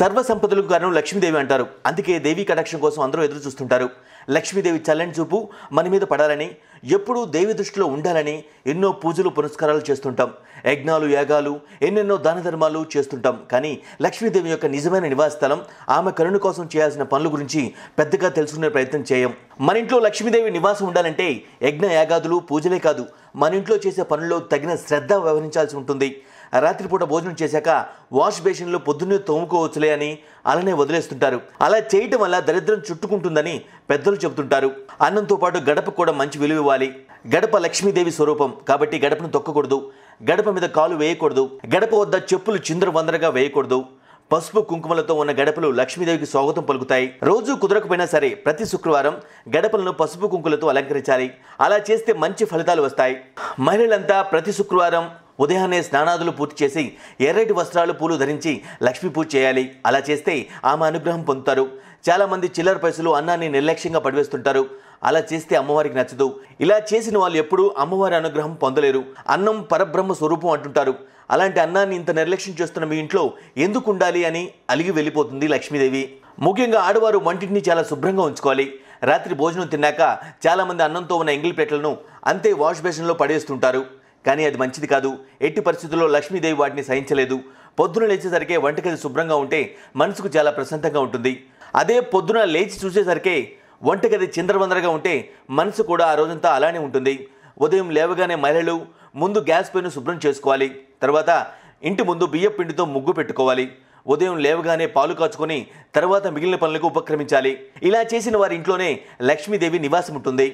సర్వసంపదలకు కారణం లక్ష్మీదేవి అంటారు అందుకే దేవి కటాక్షం కోసం అందరూ ఎదురు చూస్తుంటారు లక్ష్మీదేవి చల్లని చూపు మన మీద పడాలని ఎప్పుడూ దేవి దృష్టిలో ఉండాలని ఎన్నో పూజలు పురస్కారాలు చేస్తుంటాం యజ్ఞాలు యాగాలు ఎన్నెన్నో దాన ధర్మాలు చేస్తుంటాం కానీ లక్ష్మీదేవి యొక్క నిజమైన నివాసస్థలం ఆమె కరుణ కోసం చేయాల్సిన పనుల గురించి పెద్దగా తెలుసుకునే ప్రయత్నం చేయం మన ఇంట్లో లక్ష్మీదేవి నివాసం ఉండాలంటే యజ్ఞ యాగాదులు పూజలే కాదు మన ఇంట్లో చేసే పనుల్లో తగిన శ్రద్ధ వ్యవహరించాల్సి ఉంటుంది రాత్రిపూట భోజనం చేశాక వాష్ బేసిన్లో పొద్దున్నే తోముకోవచ్చులే అని అలానే వదిలేస్తుంటారు అలా చేయటం వల్ల దరిద్రం చుట్టుకుంటుందని పెద్దలు చెబుతుంటారు అన్నంతో పాటు గడప కూడా మంచి విలువ ఇవ్వాలి గడప లక్ష్మీదేవి స్వరూపం కాబట్టి గడపను తొక్కకూడదు గడప మీద కాలు వేయకూడదు గడప వద్ద చెప్పులు చిందర వందరగా వేయకూడదు పసుపు కుంకుమలతో ఉన్న గడపలు లక్ష్మీదేవికి స్వాగతం పలుకుతాయి రోజు కుదరకపోయినా సరే ప్రతి శుక్రవారం గడపలను పసుపు కుంకులతో అలంకరించాలి అలా చేస్తే మంచి ఫలితాలు వస్తాయి మహిళలంతా ప్రతి శుక్రవారం ఉదయాన్నే స్నానాదులు పూర్తి చేసి ఎర్రటి వస్త్రాలు పూలు ధరించి లక్ష్మీ పూజ చేయాలి అలా చేస్తే ఆమె అనుగ్రహం పొందుతారు చాలామంది చిల్లర పైసలు అన్నాన్ని నిర్లక్ష్యంగా పడివేస్తుంటారు అలా చేస్తే అమ్మవారికి నచ్చదు ఇలా చేసిన వాళ్ళు ఎప్పుడూ అమ్మవారి అనుగ్రహం పొందలేరు అన్నం పరబ్రహ్మ స్వరూపం అంటుంటారు అలాంటి అన్నాన్ని ఇంత నిర్లక్ష్యం చేస్తున్న మీ ఇంట్లో ఎందుకు ఉండాలి అని అలిగి వెళ్ళిపోతుంది లక్ష్మీదేవి ముఖ్యంగా ఆడవారు వంటింటిని చాలా శుభ్రంగా ఉంచుకోవాలి రాత్రి భోజనం తిన్నాక చాలామంది అన్నంతో ఉన్న ఎంగిల్ ప్లేట్లను అంతే వాష్ బేసిన్లో పడేస్తుంటారు కానీ అది మంచిది కాదు ఎట్టి పరిస్థితుల్లో లక్ష్మీదేవి వాటిని సహించలేదు పొద్దున లేచేసరికే వంటగది శుభ్రంగా ఉంటే మనసుకు చాలా ప్రశాంతంగా ఉంటుంది అదే పొద్దున లేచి చూసేసరికే వంటగది చిందరవందరగా ఉంటే మనసు కూడా ఆ రోజంతా అలానే ఉంటుంది ఉదయం లేవగానే మహిళలు ముందు గ్యాస్ పైన శుభ్రం చేసుకోవాలి తర్వాత ఇంటి ముందు బియ్య పిండితో ముగ్గు పెట్టుకోవాలి ఉదయం లేవగానే పాలు కాచుకొని తర్వాత మిగిలిన పనులకు ఉపక్రమించాలి ఇలా చేసిన వారి ఇంట్లోనే లక్ష్మీదేవి నివాసం ఉంటుంది